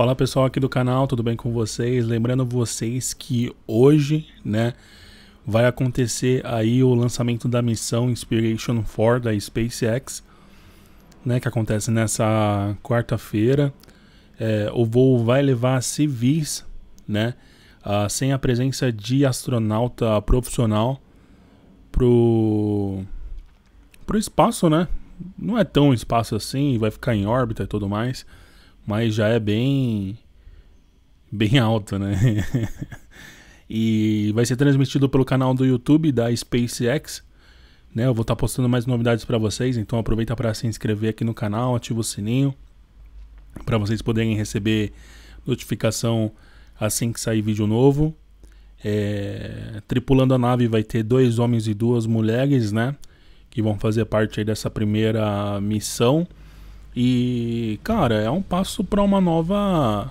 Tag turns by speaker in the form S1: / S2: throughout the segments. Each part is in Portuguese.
S1: Fala pessoal aqui do canal, tudo bem com vocês? Lembrando vocês que hoje, né, vai acontecer aí o lançamento da missão Inspiration 4 da SpaceX, né, que acontece nessa quarta-feira. É, o voo vai levar civis, né, ah, sem a presença de astronauta profissional pro pro espaço, né? Não é tão espaço assim, vai ficar em órbita e tudo mais mas já é bem bem alto, né? e vai ser transmitido pelo canal do YouTube da SpaceX. Né? Eu vou estar tá postando mais novidades para vocês, então aproveita para se inscrever aqui no canal, ativa o sininho para vocês poderem receber notificação assim que sair vídeo novo. É... tripulando a nave vai ter dois homens e duas mulheres, né? Que vão fazer parte dessa primeira missão. E cara, é um passo para uma nova.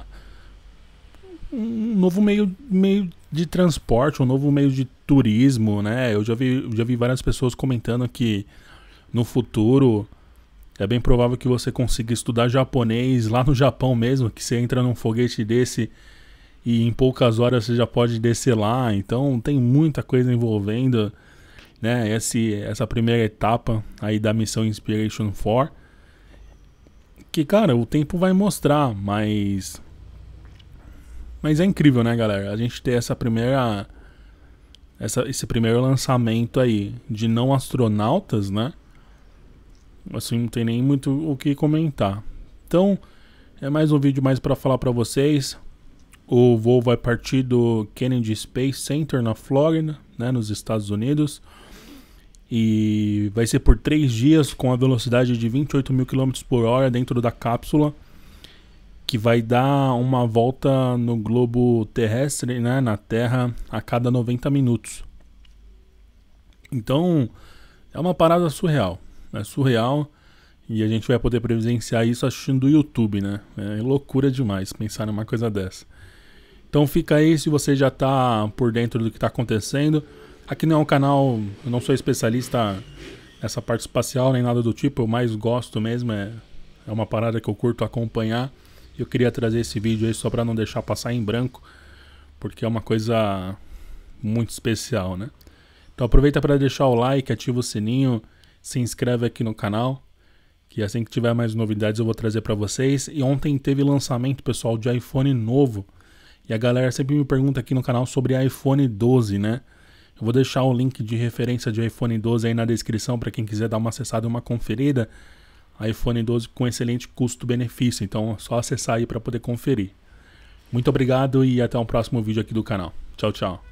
S1: Um novo meio, meio de transporte, um novo meio de turismo, né? Eu já vi, já vi várias pessoas comentando que no futuro é bem provável que você consiga estudar japonês lá no Japão mesmo, que você entra num foguete desse e em poucas horas você já pode descer lá. Então tem muita coisa envolvendo né, esse, essa primeira etapa aí da missão Inspiration 4. Que, cara, o tempo vai mostrar, mas. Mas é incrível, né, galera? A gente ter essa primeira. Essa, esse primeiro lançamento aí de não astronautas, né? Assim, não tem nem muito o que comentar. Então, é mais um vídeo mais para falar para vocês. O voo vai partir do Kennedy Space Center na Flórida, né, nos Estados Unidos e vai ser por três dias com a velocidade de 28 mil km por hora dentro da cápsula, que vai dar uma volta no globo terrestre, né, na Terra, a cada 90 minutos. Então, é uma parada surreal, é surreal e a gente vai poder presenciar isso assistindo o YouTube, né? É loucura demais pensar numa coisa dessa. Então fica aí se você já está por dentro do que está acontecendo. Aqui não é um canal, eu não sou especialista nessa parte espacial nem nada do tipo, eu mais gosto mesmo, é, é uma parada que eu curto acompanhar. Eu queria trazer esse vídeo aí só para não deixar passar em branco, porque é uma coisa muito especial, né? Então aproveita para deixar o like, ativa o sininho, se inscreve aqui no canal, que assim que tiver mais novidades eu vou trazer para vocês. E ontem teve lançamento, pessoal, de iPhone novo. E a galera sempre me pergunta aqui no canal sobre iPhone 12, né? Eu vou deixar o link de referência de iPhone 12 aí na descrição para quem quiser dar uma acessada e uma conferida. iPhone 12 com excelente custo-benefício, então é só acessar aí para poder conferir. Muito obrigado e até o um próximo vídeo aqui do canal. Tchau, tchau.